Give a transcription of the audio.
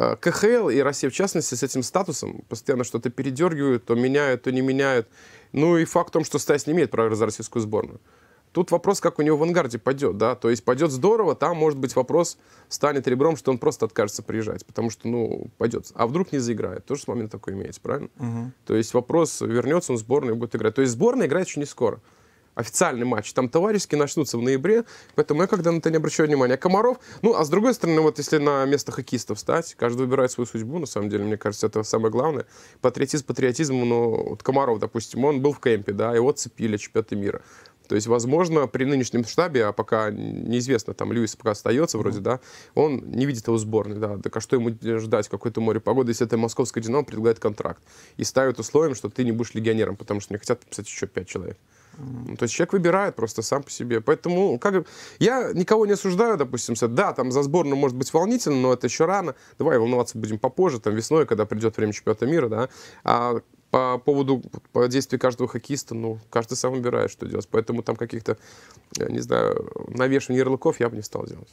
Э, КХЛ и Россия, в частности, с этим статусом постоянно что-то передергивают, то меняют, то не меняют. Ну и факт в том, что Стас не имеет права за российскую сборную. Тут вопрос, как у него в ангарде пойдет, да, то есть пойдет здорово, там, может быть, вопрос станет ребром, что он просто откажется приезжать, потому что, ну, пойдет. А вдруг не заиграет, тоже момент такой имеется, правильно? Угу. То есть вопрос, вернется он в сборную и будет играть. То есть сборная играет еще не скоро официальный матч, там товарищеские начнутся в ноябре, поэтому я когда на это не обращаю внимания. А Комаров, ну, а с другой стороны, вот если на место хоккеистов стать, каждый выбирает свою судьбу, на самом деле, мне кажется, это самое главное. Патриотизм патриотизму, но вот Комаров, допустим, он был в кемпе, да, его цепили чемпионаты мира. То есть, возможно, при нынешнем штабе, а пока неизвестно, там Льюис пока остается вроде, да, он не видит его сборной, да, так а что ему ждать, какой то море погоды, если это московская «Динамо» предлагает контракт и ставит условием, что ты не будешь легионером, потому что не хотят писать еще пять человек. То есть человек выбирает просто сам по себе. Поэтому как, я никого не осуждаю, допустим, да, там за сборную может быть волнительно, но это еще рано. Давай волноваться будем попозже, там весной, когда придет время чемпионата мира, да. А по поводу по действий каждого хоккеиста, ну, каждый сам выбирает, что делать. Поэтому там каких-то, не знаю, навешиваний ярлыков я бы не стал делать.